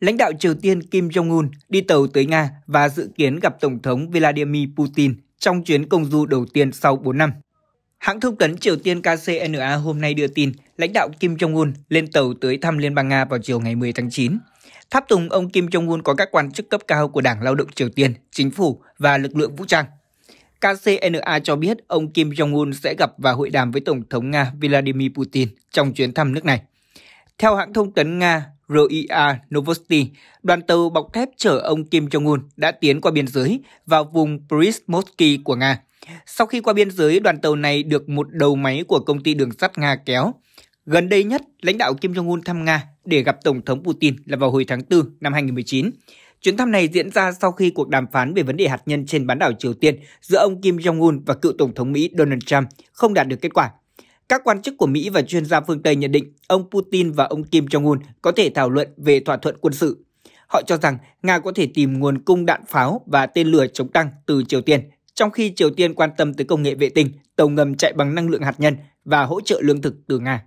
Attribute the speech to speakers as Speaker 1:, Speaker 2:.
Speaker 1: lãnh đạo Triều Tiên Kim Jong-un đi tàu tới Nga và dự kiến gặp Tổng thống Vladimir Putin trong chuyến công du đầu tiên sau 4 năm. Hãng thông tấn Triều Tiên KCNA hôm nay đưa tin lãnh đạo Kim Jong-un lên tàu tới thăm Liên bang Nga vào chiều ngày 10 tháng 9. Tháp tùng ông Kim Jong-un có các quan chức cấp cao của Đảng Lao động Triều Tiên, chính phủ và lực lượng vũ trang. KCNA cho biết ông Kim Jong-un sẽ gặp và hội đàm với Tổng thống Nga Vladimir Putin trong chuyến thăm nước này. Theo hãng thông tấn Nga RIA Novosti, đoàn tàu bọc thép chở ông Kim Jong-un đã tiến qua biên giới vào vùng Pristmovsky của Nga. Sau khi qua biên giới, đoàn tàu này được một đầu máy của công ty đường sắt Nga kéo. Gần đây nhất, lãnh đạo Kim Jong-un thăm Nga để gặp Tổng thống Putin là vào hồi tháng 4 năm 2019. Chuyến thăm này diễn ra sau khi cuộc đàm phán về vấn đề hạt nhân trên bán đảo Triều Tiên giữa ông Kim Jong-un và cựu Tổng thống Mỹ Donald Trump không đạt được kết quả. Các quan chức của Mỹ và chuyên gia phương Tây nhận định ông Putin và ông Kim Jong-un có thể thảo luận về thỏa thuận quân sự. Họ cho rằng Nga có thể tìm nguồn cung đạn pháo và tên lửa chống tăng từ Triều Tiên, trong khi Triều Tiên quan tâm tới công nghệ vệ tinh, tàu ngầm chạy bằng năng lượng hạt nhân và hỗ trợ lương thực từ Nga.